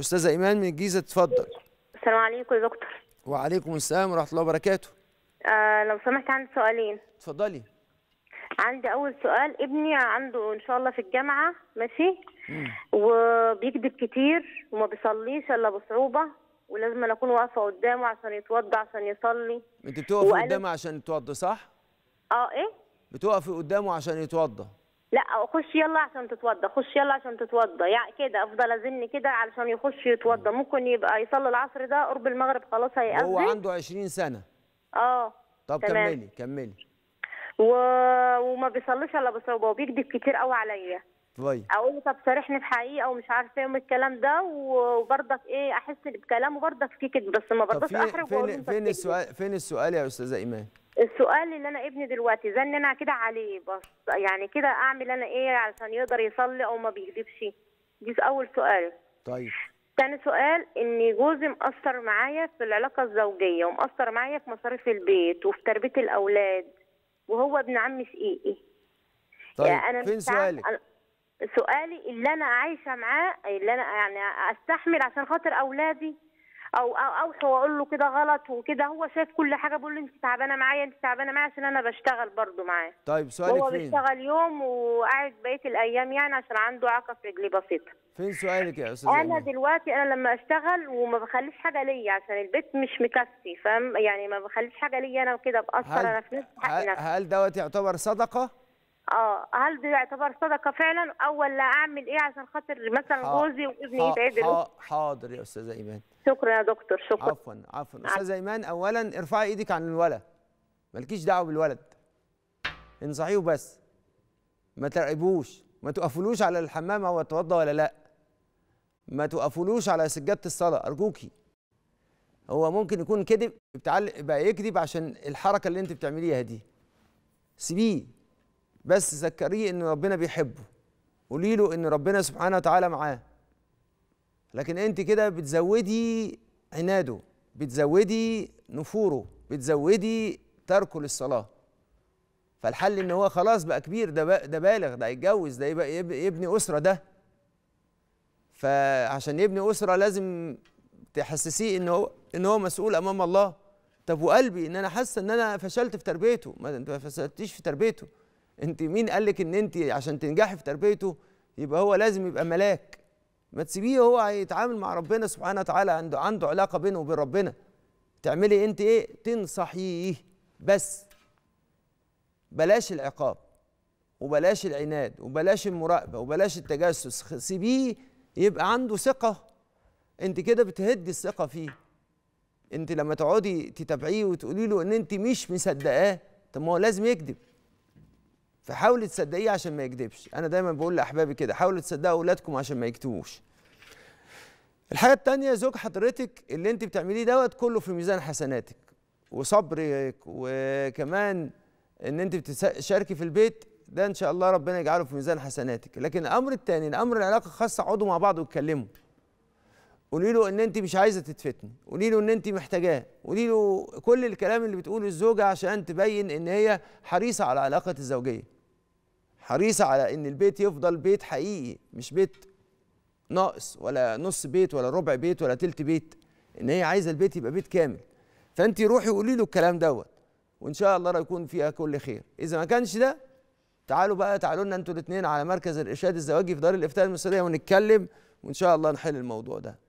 استاذه ايمان من الجيزه اتفضل السلام عليكم يا دكتور وعليكم السلام ورحمه الله وبركاته آه لو سمحت عندي سؤالين اتفضلي عندي اول سؤال ابني عنده ان شاء الله في الجامعه ماشي وبيكذب كتير وما بيصليش الا بصعوبه ولازم أنا اكون واقفه قدامه عشان يتوضى عشان يصلي انت بتقفي قدامه عشان يتوضى صح اه ايه بتقفي قدامه عشان يتوضى لا خش يلا عشان تتوضى خش يلا عشان تتوضى يعني كده افضل ازن كده علشان يخش يتوضى ممكن يبقى يصلي العصر ده قرب المغرب خلاص هيأذن هو عنده 20 سنه اه طب تمام. كملي كملي و... وما بيصليش الا هو وبيكذب كتير قوي عليا طيب اقول له طب صارحني بحقيقه ومش عارفه ايه الكلام ده وبرضك ايه احس بكلامه برضك في كده بس ما برضاش احرج فين فين السؤال فين السؤال يا استاذه ايمان؟ السؤال اللي انا ابني دلوقتي زن انا كده عليه بس يعني كده اعمل انا ايه علشان يقدر يصلي او ما بيكذبش دي اول سؤال طيب ثاني سؤال ان جوزي مأثر معايا في العلاقه الزوجيه ومأثر معايا في مصاريف البيت وفي تربيه الاولاد وهو ابن عم شقيقي طيب يعني أنا فين سؤالك؟ سؤالي اللي انا عايشه معاه اللي انا يعني استحمل عشان خاطر اولادي او اوحي واقول له كده غلط وكده هو شايف كل حاجه بقول له انت تعبانه معايا انت تعبانه معايا عشان انا بشتغل برضه معاه طيب سؤالك فين؟ هو بيشتغل يوم وقاعد بقيه الايام يعني عشان عنده عقه في رجلي بسيطه فين سؤالك يا استاذ انا دلوقتي انا لما اشتغل وما بخليش حاجه ليا عشان البيت مش مكفي فاهم يعني ما بخليش حاجه ليا انا وكده باثر انا في نفسي هل دوت يعتبر صدقه؟ اه هل ده يعتبر صدقه فعلا او ولا اعمل ايه عشان خاطر مثلا جوزي وابني يتعدلوا؟ حاضر يا استاذه ايمان شكرا يا دكتور شكرا عفوا عفوا استاذه ايمان اولا ارفعي ايدك عن الولد مالكيش دعوه بالولد انصحيه بس ما ترعبوش ما تقفلوش على الحمام هو اتوضى ولا لا ما تقفلوش على سجاده الصلاه ارجوكي هو ممكن يكون كذب بتعلق بقى يكذب عشان الحركه اللي انت بتعمليها دي سيبيه بس ذكريه ان ربنا بيحبه قولي له ان ربنا سبحانه وتعالى معاه لكن انت كده بتزودي عناده بتزودي نفوره بتزودي تركه للصلاه فالحل ان هو خلاص بقى كبير ده ده بالغ ده يتجوز ده يبقى يبني اسره ده فعشان يبني اسره لازم تحسسيه ان هو ان هو مسؤول امام الله طب وقلبي ان انا حاسه ان انا فشلت في تربيته ما انت ما فشلتيش في تربيته انت مين قال لك ان انت عشان تنجحي في تربيته يبقى هو لازم يبقى ملاك ما تسيبيه هو هيتعامل مع ربنا سبحانه وتعالى عنده عنده علاقه بينه وبين ربنا تعملي انت ايه تنصحيه بس بلاش العقاب وبلاش العناد وبلاش المراقبه وبلاش التجسس سيبيه يبقى عنده ثقه انت كده بتهدي الثقه فيه انت لما تقعدي تتابعيه وتقولي له ان انت مش مصدقاه طب ما هو لازم يكذب فحاولي تصدقيه عشان ما يكذبش انا دايما بقول لاحبابي كده حاولوا تصدقوا اولادكم عشان ما يكتبوش الحاجه الثانيه زوج حضرتك اللي انت بتعمليه دوت كله في ميزان حسناتك وصبرك وكمان ان انت بتشاركي في البيت ده ان شاء الله ربنا يجعله في ميزان حسناتك لكن الامر الثاني الامر العلاقه الخاصه اقعدوا مع بعض واتكلموا قولي له ان انت مش عايزه تتفتني قولي له ان انت محتاجاه قولي له كل الكلام اللي بتقوله الزوجه عشان تبين ان هي حريصه على علاقه الزوجيه حريصة على أن البيت يفضل بيت حقيقي مش بيت ناقص ولا نص بيت ولا ربع بيت ولا تلت بيت ان هي عايزه البيت يبقى بيت كامل فانت روحي قولي له الكلام دوت وان شاء الله يكون فيها كل خير اذا ما كانش ده تعالوا بقى تعالوا لنا انتوا الاثنين على مركز الارشاد الزواجي في دار الافتاء المصريه ونتكلم وان شاء الله نحل الموضوع ده